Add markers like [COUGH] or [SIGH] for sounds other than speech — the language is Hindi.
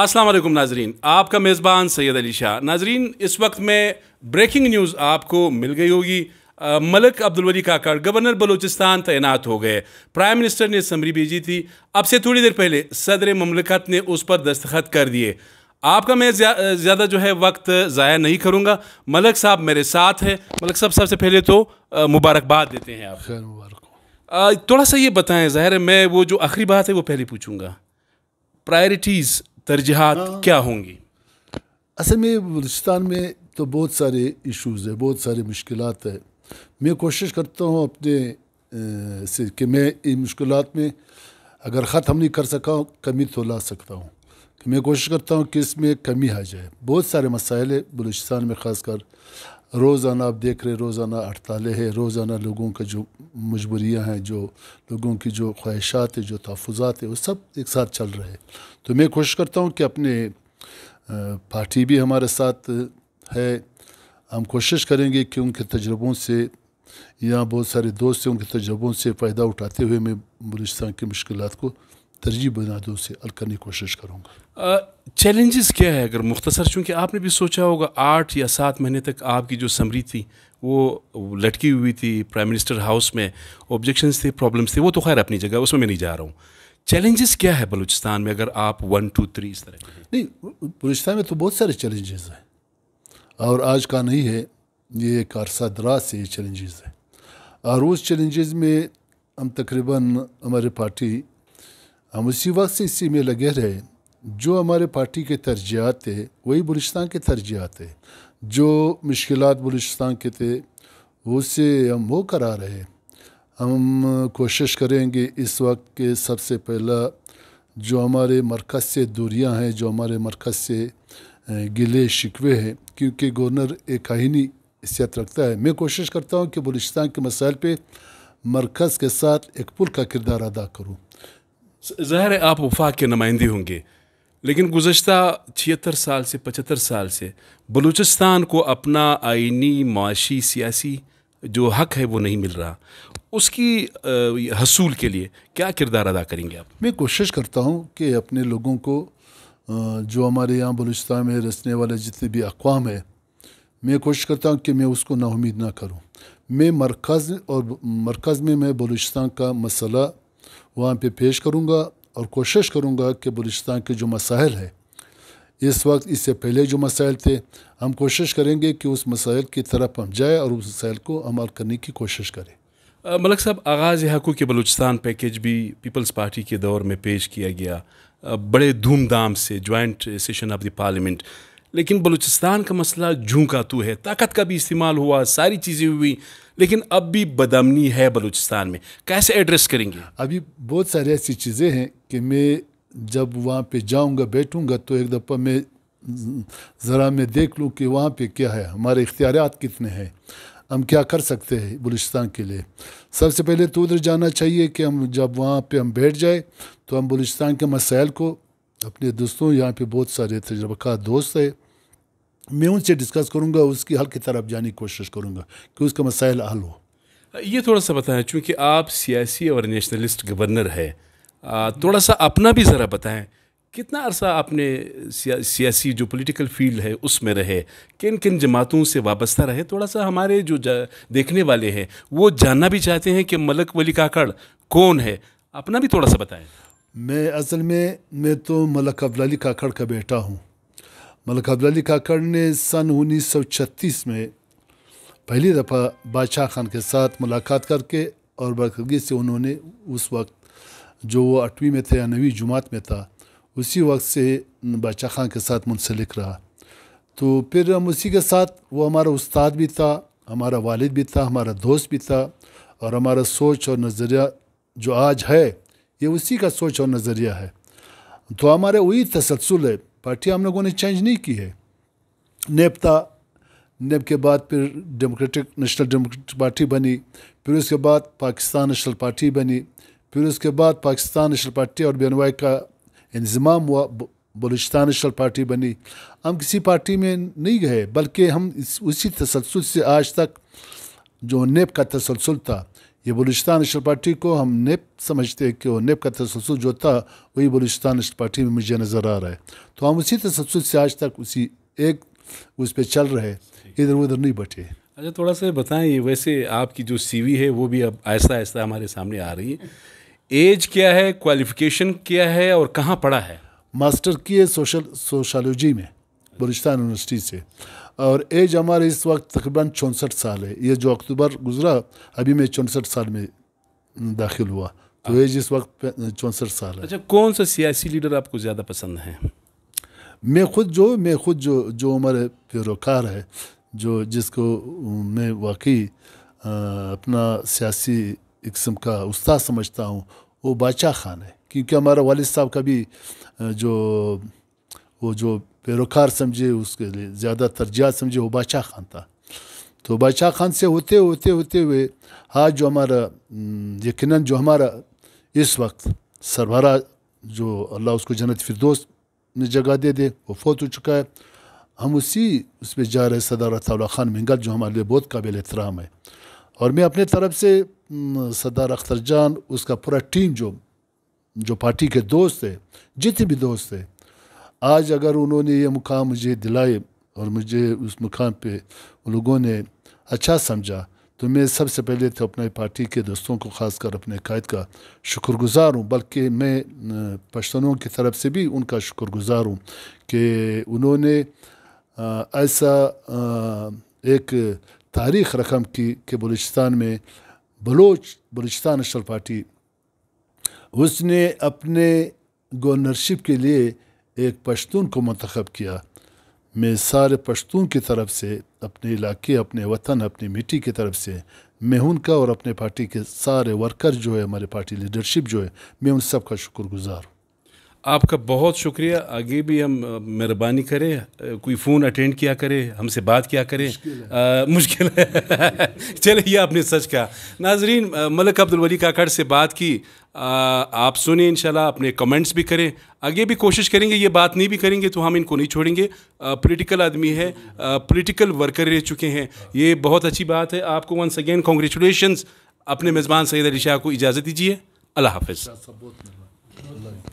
असलम नाजरीन आपका मेज़बान सैयद अली शाह नाजरीन इस वक्त में ब्रेकिंग न्यूज़ आपको मिल गई होगी मलक अब्दुलवली काकर गवर्नर बलूचिस्तान तैनात हो गए प्राइम मिनिस्टर ने समरी भेजी थी अब से थोड़ी देर पहले सदर ममलकत ने उस पर दस्तखत कर दिए आपका मैं ज़्यादा जो है वक्त ज़ाया नहीं करूँगा मलक साहब मेरे साथ हैं मलक साहब सबसे पहले तो मुबारकबाद देते हैं आप मुबारक थोड़ा सा ये बताएँ ज़ाहिर है मैं वो जो आखिरी बात है वो पहले पूछूँगा प्रायोरिटीज़ तरजीहत हाँ। क्या होंगी असल में बलूचिस्तान में तो बहुत सारे इश्यूज़ है बहुत सारी मुश्किल है मैं कोशिश करता हूँ अपने से कि मैं इन मुश्किल में अगर ख़त्म नहीं कर सका हूँ कमी तो ला सकता हूँ मैं कोशिश करता हूँ कि इसमें कमी आ जाए बहुत सारे मसाइल है बलूचिस्तान में ख़ास कर रोज़ाना आप देख रहे रोज़ाना हड़ताले हैं रोज़ाना लोगों का जो मजबूरियाँ हैं जो लोगों की जो ख्वाहिशात है जो तहफ़ात है वो सब एक साथ चल रहे हैं तो मैं कोशिश करता हूँ कि अपने पार्टी भी हमारे साथ है हम कोशिश करेंगे कि उनके तजर्बों से यहाँ बहुत सारे दोस्त हैं उनके तजर्बों से फ़ायदा उठाते हुए मैं बलूचिस्तान की मुश्किल को तरजीह बना दो उसे हल करने की कोशिश करूँगा चैलेंजेस क्या है अगर मुख्तसर चूँकि आपने भी सोचा होगा आठ या सात महीने तक आपकी जो समरी थी वो लटकी हुई थी प्राइम मिनिस्टर हाउस में ऑब्जेक्शंस थे प्रॉब्लम्स थे वो तो खैर अपनी जगह उसमें मैं नहीं जा रहा हूँ चैलेंजेस क्या है बलूचिस्तान में अगर आप वन टू थ्री इस तरह नहीं बलूचिस्तान में तो बहुत सारे चैलेंजेस हैं और आज का नहीं है ये एक अरसा दराज से ये चैलेंजेस है और उस चैलेंजेस में हम तकरीबन हमारी पार्टी हम उसी वक्त से इसी में लगे रहे जो हमारे पार्टी के तर्जियात थे वही बलुचस्तान के तर्जियात थे जो मुश्किल बलुचस्तान के थे उससे हम वो करा रहे हम कोशिश करेंगे इस वक्त के सबसे पहला जो हमारे मरकज़ से दूरियाँ हैं जो हमारे मरकज़ से गिले शिकवे हैं क्योंकि गवर्नर एक कहानी हैसियत रखता है मैं कोशिश करता हूँ कि बलुचस्तान के मसाइल पर मरकज़ के साथ एक पुल का किरदार अदा करूँ ज़ाहिर है आप वफाक के नुमाइंदे होंगे लेकिन गुज्त छिहत्तर साल से पचहत्तर साल से बलूचिस्तान को अपना आइनी माशी सियासी जो हक है वो नहीं मिल रहा उसकी हसूल के लिए क्या किरदार अदा करेंगे आप मैं कोशिश करता हूँ कि अपने लोगों को जो हमारे यहाँ बलूचिस्तान में रचने वाले जितने भी अकवाम है मैं कोशिश करता हूँ कि मैं उसको नाउमीद ना करूँ मैं मरकज़ और मरकज़ में मैं बलूचिस्तान का मसला वहाँ पे पेश करूँगा और कोशिश करूँगा कि बलूचिस्तान के जो मसाइल है इस वक्त इससे पहले जो मसाइल थे हम कोशिश करेंगे कि उस मसाइल की तरफ हम जाए और उस मसाइल को अमल करने की कोशिश करें मलक साहब आगाज़ हकूक़ कि बलूचिस्तान पैकेज भी पीपल्स पार्टी के दौर में पेश किया गया बड़े धूमधाम से joint session of the parliament लेकिन बलूचिस्तान का मसला जूँ का तू है ताकत का भी इस्तेमाल हुआ सारी चीज़ें हुई लेकिन अब भी बदमनी है बलूचिस्तान में कैसे एड्रेस करेंगे अभी बहुत सारी ऐसी चीज़ें हैं कि मैं जब वहाँ पे जाऊँगा बैठूँगा तो एक दफ़ा मैं ज़रा मैं देख लूँ कि वहाँ पे क्या है हमारे इख्तियार कितने हैं हम क्या कर सकते हैं बलूचिस्तान के लिए सबसे पहले तो उधर जाना चाहिए कि हम जब वहाँ पर हम बैठ जाए तो हम बलूचिस्तान के मसाइल को अपने दोस्तों यहाँ पे बहुत सारे तजर्बाकार दोस्त हैं मैं उनसे डिस्कस करूँगा उसकी हल की तरफ जाने की कोशिश करूँगा कि उसका मसाइल हल हो ये थोड़ा सा बताएं चूँकि आप सियासी और नेशनलिस्ट गवर्नर है थोड़ा सा अपना भी ज़रा बताएं कितना अरसा आपने सियासी जो पॉलिटिकल फील्ड है उसमें रहे किन किन जमातों से वाबस्ता रहे थोड़ा सा हमारे जो देखने वाले हैं वो जानना भी चाहते हैं कि मलक वली काकड़ कौन है अपना भी थोड़ा सा बताएं मैं असल में मैं तो मलक अब्लाली काकड़ का बेटा हूँ मलक अब्दुल काकड़ ने सन छत्तीस में पहली दफ़ा बादशाह खान के साथ मुलाकात करके और बरकगी से उन्होंने उस वक्त जो वो आठवीं में थे या नवीं जुमात में था उसी वक्त से बादशाह खान के साथ मुंसलिक रहा तो फिर हम उसी के साथ वो हमारा उस्ताद भी था हमारा वालिद भी था हमारा दोस्त भी था और हमारा सोच और नज़रिया जो आज है ये उसी का सोच और नज़रिया है तो हमारे वही तसलसल है पार्टी हम लोगों ने चेंज नहीं की है नेप था नेप के बाद फिर डेमोक्रेटिक नेशनल डेमोक्रेटिक पार्टी बनी फिर उसके बाद पाकिस्तान नेशनल पार्टी बनी फिर उसके बाद पाकिस्तान नेशनल पार्टी और बी का इंजमाम हुआ बलूचिस्तान नेशनल पार्टी बनी हम किसी पार्टी में नहीं गए बल्कि हम उसी तसलसल से आज तक जो नेप का तसलसल था ये बलूचिस्तान नेशनल पार्टी को हम नेप समझते हैं कि वो नेप का तसलसल जो था वही बलूचिस्तान नेशनल पार्टी में मुझे नज़र आ रहा है तो हम उसी तसलसल से आज तक उसी एक उस पर चल रहे इधर उधर नहीं बैठे अच्छा थोड़ा सा बताएं वैसे आपकी जो सीवी है वो भी अब ऐसा ऐसा हमारे सामने आ रही है एज क्या है क्वालिफिकेशन क्या है और कहाँ पढ़ा है मास्टर किए सोशल सोशलॉजी में बलूचिस्तान यूनिवर्सिटी से और एज हमारे इस वक्त तकरीबन चौंसठ साल है ये जो अक्टूबर गुजरा अभी मैं चौंसठ साल में दाखिल हुआ तो एज हाँ। इस वक्त चौंसठ साल है अच्छा कौन सा सियासी लीडर आपको ज़्यादा पसंद है मैं खुद जो मैं खुद जो जो हमारे पैरोकार है जो जिसको मैं वाकई अपना सियासी किस्म का उस्ताद समझता हूँ वो बादशाह खान है क्योंकि हमारा वालिद साहब का भी जो वो जो पैरोकार समझे उसके लिए ज़्यादा तरजीह समझे वो बादशाह खान था तो बादशाह खान से होते होते होते हुए आज जो हमारा यकीन जो हमारा इस वक्त सरबरा जो अल्लाह उसको जन्नत फिरदोस ने जगह दे दे वो फोत हो चुका है हम उसी उस पर जा रहे सदारत खान मिंगल जो हमारे लिए बहुत काबिल एहतराम है और मैं अपने तरफ से सरदार अख्तर जान उसका पूरा टीम जो जो पार्टी के दोस्त है जितने भी दोस्त है आज अगर उन्होंने ये मुकाम मुझे दिलाए और मुझे उस मुकाम पे उन लोगों ने अच्छा समझा तो मैं सबसे पहले तो अपने पार्टी के दोस्तों को खासकर अपने कायद का शुक्रगुजार हूँ बल्कि मैं पश्तनों की तरफ से भी उनका शुक्रगुजार हूँ कि उन्होंने ऐसा एक तारीख रकम की कि बलूचिस्तान में बलोच बलूचिस्तान नेशनल पार्टी उसने अपने गवर्नरशिप के लिए एक पश्तून को मंतखब किया मैं सारे पश्तून की तरफ से अपने इलाके अपने वतन अपनी मिट्टी की तरफ से मैं उनका और अपने पार्टी के सारे वर्कर जो है हमारे पार्टी लीडरशिप जो है मैं उन सब का शुक्रगुजार हूँ आपका बहुत शुक्रिया आगे भी हम मेहरबानी करें कोई फ़ोन अटेंड किया करें हमसे बात किया करें मुश्किल है, है। [LAUGHS] चलिए ये आपने सच कहा नाजरीन मलक अब्दुलवली काकड़ से बात की आ, आप सुने इन अपने कमेंट्स भी करें आगे भी कोशिश करेंगे ये बात नहीं भी करेंगे तो हम इनको नहीं छोड़ेंगे पॉलिटिकल आदमी है पॉलिटिकल वर्कर रह चुके हैं ये बहुत अच्छी बात है आपको वंस अगेन कॉन्ग्रेचुलेशन अपने मेज़बान सैद अली शाह को इजाज़त दीजिए अल्लाह हाफ